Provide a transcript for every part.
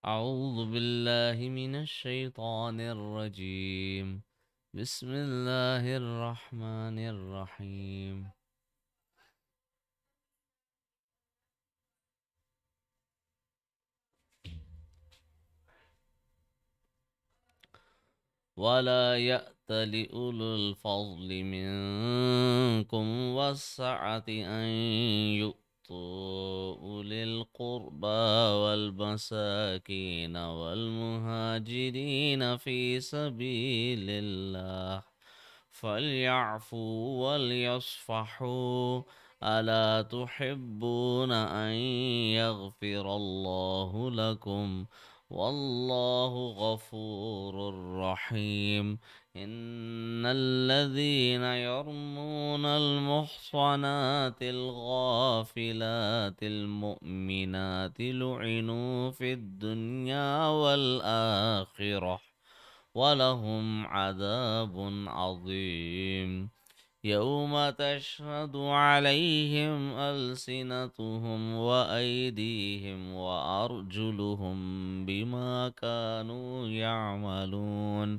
أعوذ بالله من الشيطان الرجيم بسم الله الرحمن الرحيم ولا يأت لأولو الفضل منكم والسعة أن يؤمنوا أولي القربى والمساكين والمهاجرين في سبيل الله فليعفوا وليصفحوا ألا تحبون أن يغفر الله لكم والله غفور رحيم إن الذين يرمون المحصنات الغافلات المؤمنات لعنوا في الدنيا والآخرة ولهم عذاب عظيم يوم تشهد عليهم ألسنتهم وأيديهم وأرجلهم بما كانوا يعملون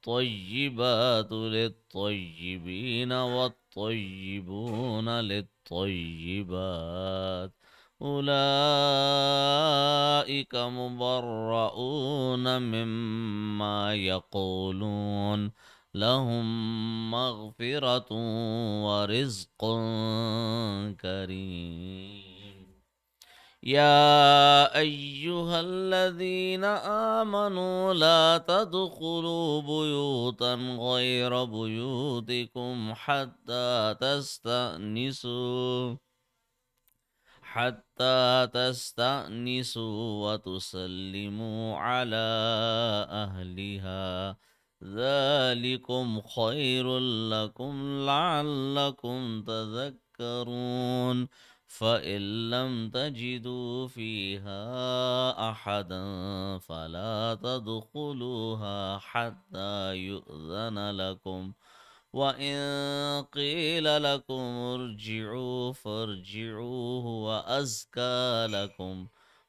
الطيبات للطيبين والطيبون للطيبات أولئك مبرؤون مما يقولون لهم مغفرة ورزق كريم يا أيها الذين آمنوا لا تدخلوا بيوتا غير بيوتكم حتى تستأنسوا حتى تستأنسوا وتسلموا على أهلها ذلكم خير لكم لعلكم تذكرون فإن لم تجدوا فيها أحدا فلا تدخلوها حتى يؤذن لكم وإن قيل لكم ارجعوا فارجعوا هو أزكى لكم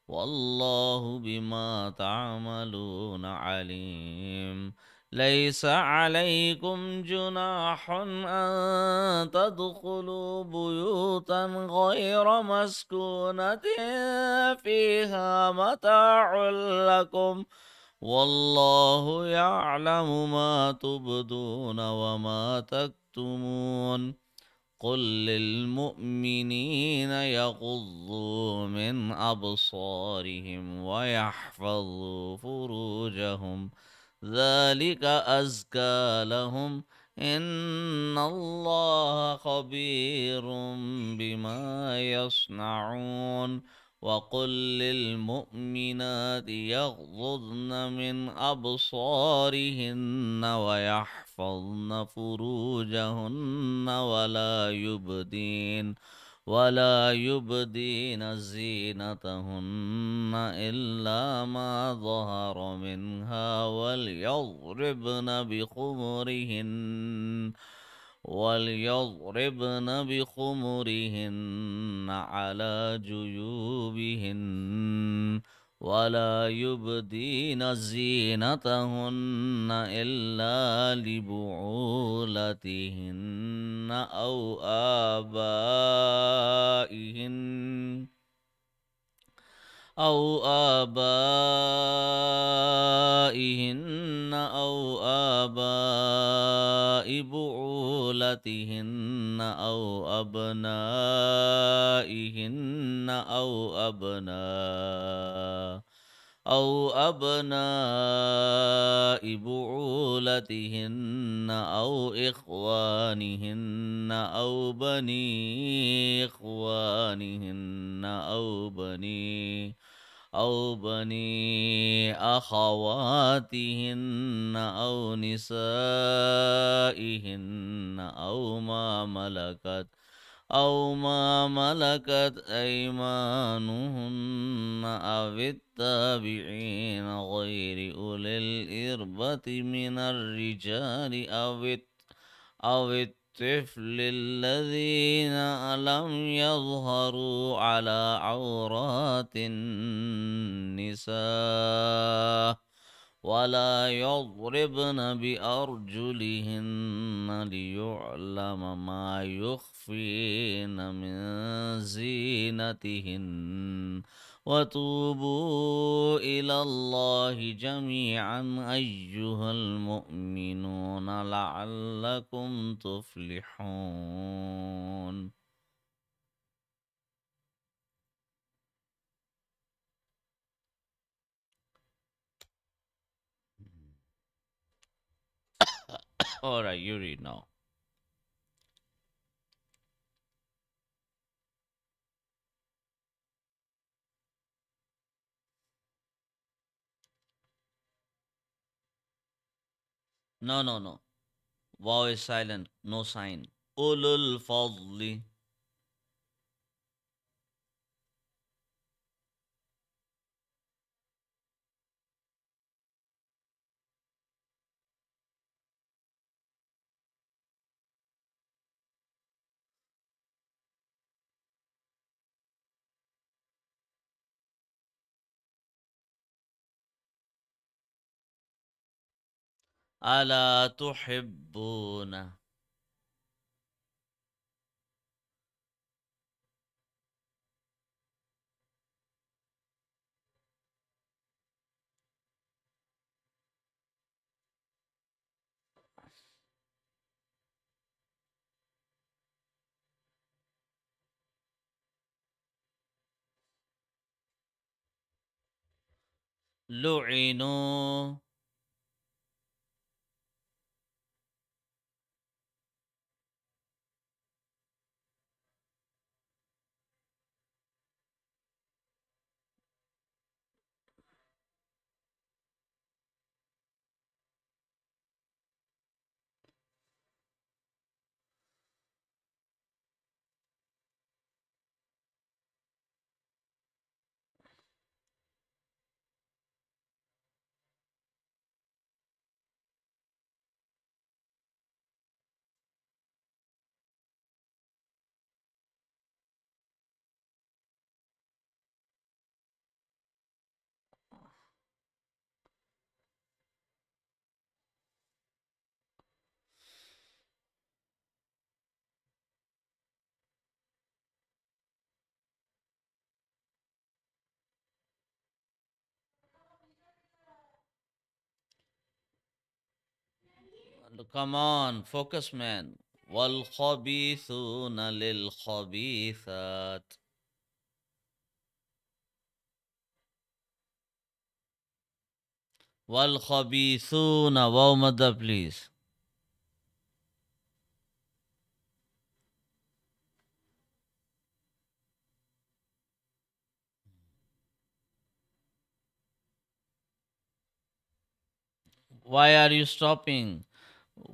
والله بما تعملون عليم ليس عليكم جناح أن تدخلوا بيوتا غير مسكونة فيها متاع لكم والله يعلم ما تبدون وما تكتمون قل للمؤمنين يغضوا من أبصارهم ويحفظوا فروجهم ۖ ذلك أزكى لهم إن الله خبير بما يصنعون وقل للمؤمنات يغضضن من أبصارهن ويحفظن فروجهن ولا يبدين ولا يبدين زينتهن إلا ما ظهر منها وليضربن بخمرهن وليضربن بخمرهن على جيوبهن ولا يبدين زينتهن إلا لبعولتهن أو آبائهن أو آبائهن أو آبائهن بعولتهن أو أبنائهن أو أبناء أو أبناء بعولتهن أو إخوانهن أو بني إخوانهن أو بني إخوانهن أو بني أو بني أخواتهن أو نسائهن أو ما ملكت أو ما ملكت أيمانهن أو التابعين غير أولي الإربة من الرجال أو أو التابعين الطفل الذين لم يظهروا على عورات النساء ولا يضربن بأرجلهن ليعلم ما يخفين من زينتهن وتوبوا إلى الله الله جميعا أيها المؤمنون لعلكم تفلحون All right, you read now. No, no, no. Wow is silent. No sign. Ulul fadli. ألا تحبون لعنوا Come on, focus, man. وَالْخَبِيثُونَ لِلْخَبِيثَاتِ وَالْخَبِيثُونَ Wow, mother, please. Why are you stopping?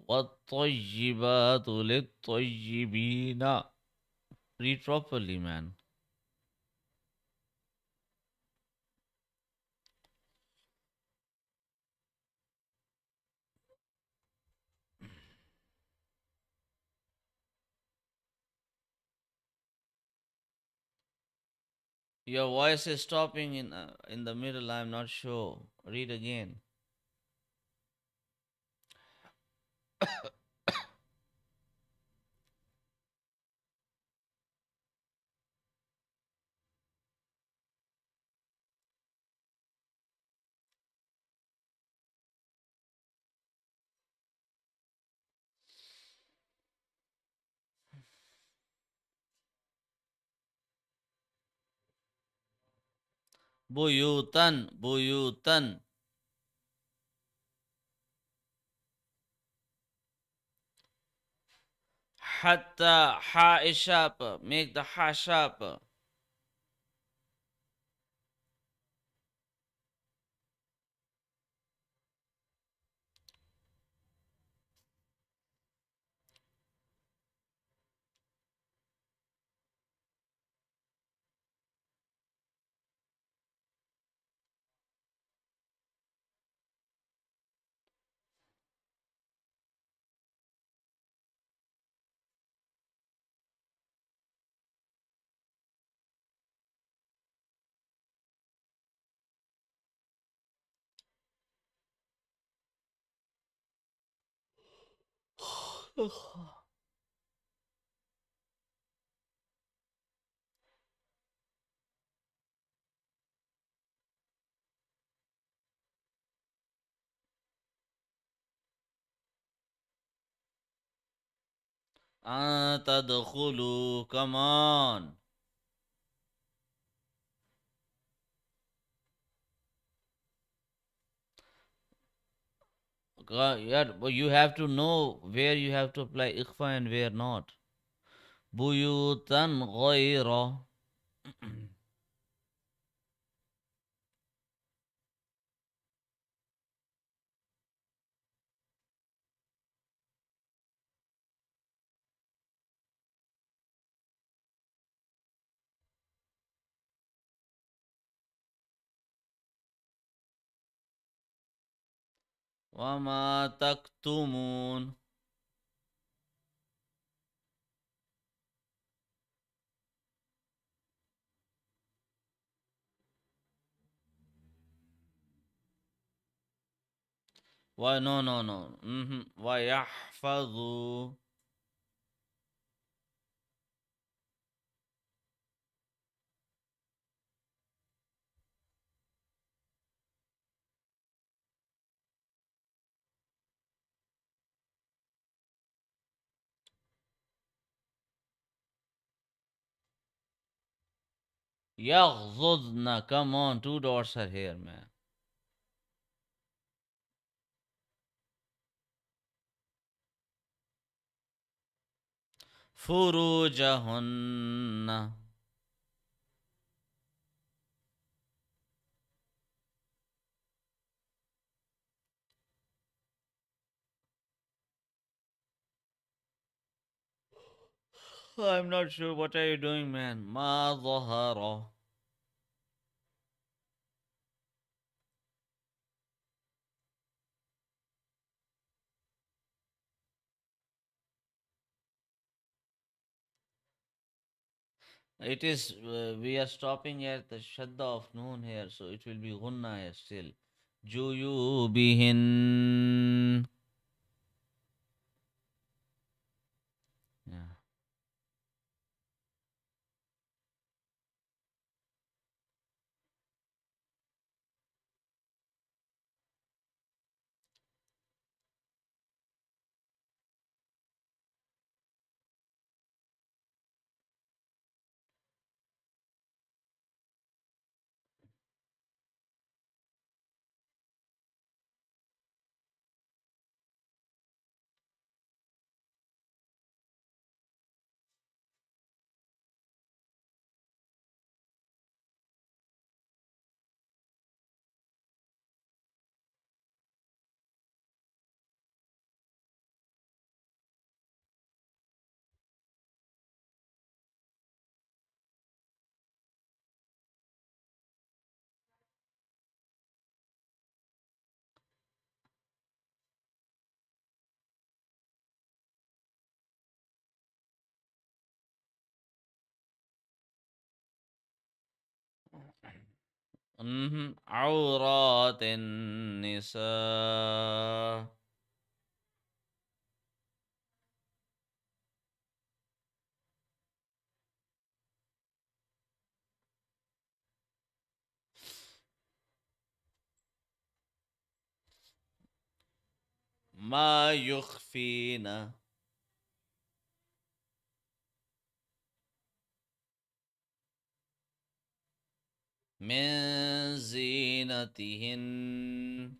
وَالطَّيِّبَاتُ لِلطَّيِّبِينَ Read properly, man. Your voice is stopping in uh, in the middle. I'm not sure. Read again. बुयूतन बुयूतन Hatta ha is up. Make the ha sharp. أخ أن تدخلوا كمان you have to know where you have to apply ikhfa and where not. Buyutan ghayra. وما تكتمون ونو نو نو ويحفظوا ز کم آن ٹو ڈورس میں فروجہن I'm not sure. What are you doing, man? Ma Zahara. It is, uh, we are stopping at the Shadda of Noon here, so it will be Gunna here still. Juyubihin. عورات النساء ما يخفينا من بناتهن